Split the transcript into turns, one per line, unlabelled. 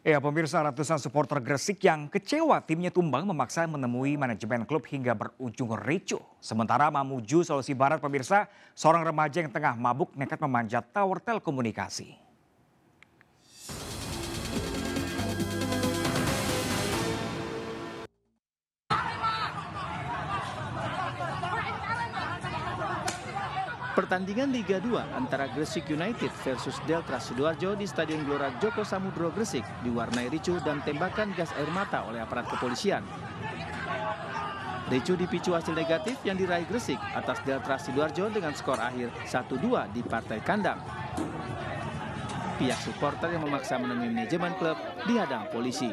Ya, pemirsa ratusan supporter Gresik yang kecewa timnya tumbang memaksa menemui manajemen klub hingga berujung ricuh. Sementara Mamuju, Sulawesi Barat, pemirsa, seorang remaja yang tengah mabuk nekat memanjat tower telekomunikasi.
Pertandingan Liga 2 antara Gresik United versus Delta Sidoarjo di Stadion Gelora Joko Samudro Gresik diwarnai ricu dan tembakan gas air mata oleh aparat kepolisian. Ricu dipicu hasil negatif yang diraih Gresik atas Delta Sidoarjo dengan skor akhir 1-2 di partai kandang. Pihak supporter yang memaksa menemui manajemen klub dihadang polisi.